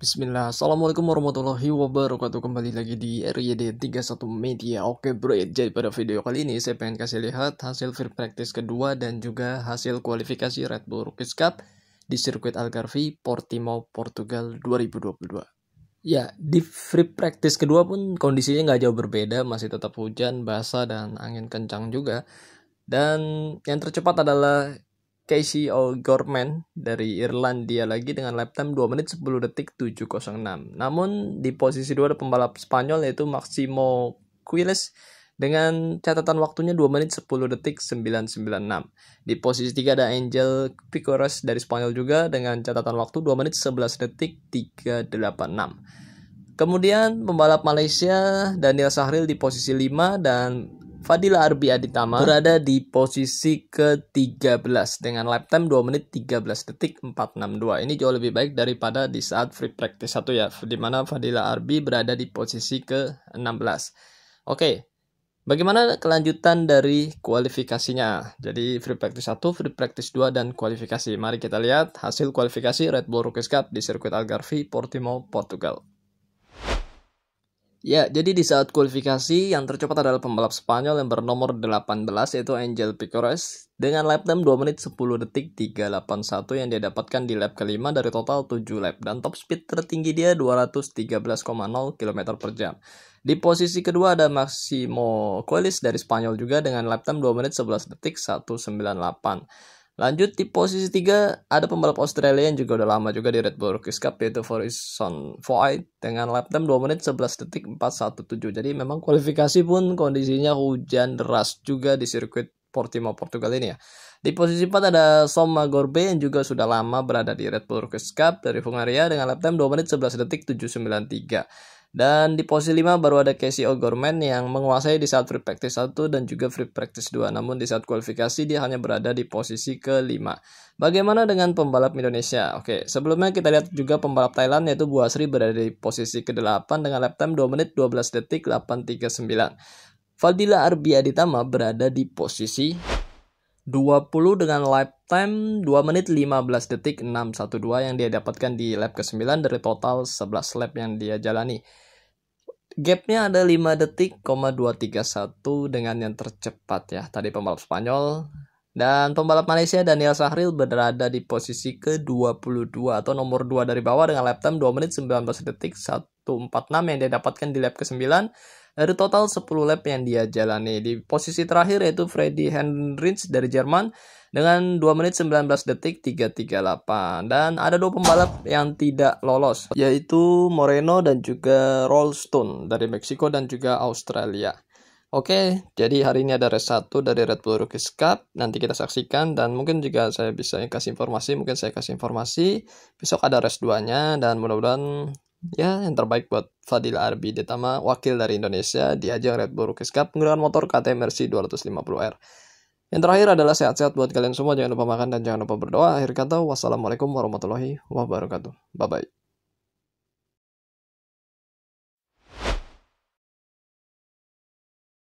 Bismillah, Assalamualaikum warahmatullahi wabarakatuh Kembali lagi di RYD 31 Media Oke bro, jadi pada video kali ini saya pengen kasih lihat hasil free practice kedua dan juga hasil kualifikasi Red Bull Rookies Cup di sirkuit Algarve, Portimao, Portugal 2022 Ya, di free practice kedua pun kondisinya nggak jauh berbeda, masih tetap hujan, basah, dan angin kencang juga. Dan yang tercepat adalah Casey O'Gorman dari Irlandia lagi dengan lap time 2 menit 10 detik 7.06. Namun di posisi 2 ada pembalap Spanyol yaitu Maximo Quiles dengan catatan waktunya 2 menit 10 detik 996. Di posisi 3 ada Angel Picores dari Spanyol juga dengan catatan waktu 2 menit 11 detik 386. Kemudian pembalap Malaysia Daniel Sahril di posisi 5 dan Fadila Arbi Aditama berada di posisi ke-13 dengan lap time 2 menit 13 detik 462. Ini jauh lebih baik daripada di saat free practice 1 ya, di mana Fadila Arbi berada di posisi ke-16. Oke, Bagaimana kelanjutan dari kualifikasinya? Jadi free practice 1, free practice 2, dan kualifikasi. Mari kita lihat hasil kualifikasi Red Bull Rookies Cup di sirkuit Algarve, Portimo, Portugal. Ya, jadi di saat kualifikasi yang tercepat adalah pembalap Spanyol yang bernomor 18 yaitu Angel Picores dengan lap time 2 menit 10 detik 381 yang dia dapatkan di lap kelima dari total 7 lap dan top speed tertinggi dia 213,0 km per jam. Di posisi kedua ada Maximo Coelis dari Spanyol juga dengan lap time 2 menit 11 detik 198. Lanjut di posisi 3 ada pembalap Australia yang juga udah lama juga di Red Bull Rookies Cup yaitu Forison Void dengan lap time 2 menit 11 detik 417. Jadi memang kualifikasi pun kondisinya hujan deras juga di sirkuit Portimao Portugal ini ya. Di posisi 4 ada Soma Gorbe yang juga sudah lama berada di Red Bull Rookies Cup dari Hungaria dengan lap time 2 menit 11 detik 793. Dan di posisi 5 baru ada Casey O'Gorman yang menguasai di saat free practice 1 dan juga free practice 2. Namun di saat kualifikasi dia hanya berada di posisi ke kelima. Bagaimana dengan pembalap Indonesia? Oke, sebelumnya kita lihat juga pembalap Thailand yaitu Buasri berada di posisi ke-8 dengan lap time 2 menit 12 detik 839. Fadila Aditama berada di posisi 20 dengan lap time 2 menit 15 detik 612 yang dia dapatkan di lap ke-9 dari total 11 lap yang dia jalani. Gapnya ada 5 detik, 231 dengan yang tercepat ya. Tadi pembalap Spanyol dan pembalap Malaysia Daniel Sahril berada di posisi ke-22 atau nomor 2 dari bawah dengan lap time 2 menit 19 detik 146 yang dia dapatkan di lap ke-9 dari total 10 lap yang dia jalani. Di posisi terakhir yaitu Freddy Hendrich dari Jerman dengan 2 menit 19 detik 338. Dan ada dua pembalap yang tidak lolos yaitu Moreno dan juga Rolston dari Meksiko dan juga Australia. Oke, jadi hari ini ada race 1 dari Red Bull Rookies Cup. Nanti kita saksikan dan mungkin juga saya bisa kasih informasi, mungkin saya kasih informasi. Besok ada race 2-nya dan mudah-mudahan ya yang terbaik buat Fadil Arbi Detama, wakil dari Indonesia di ajang Red Bull Rookies Cup menggunakan motor KTM RC 250R. Yang terakhir adalah sehat-sehat buat kalian semua, jangan lupa makan dan jangan lupa berdoa. Akhir kata, wassalamualaikum warahmatullahi wabarakatuh. Bye-bye.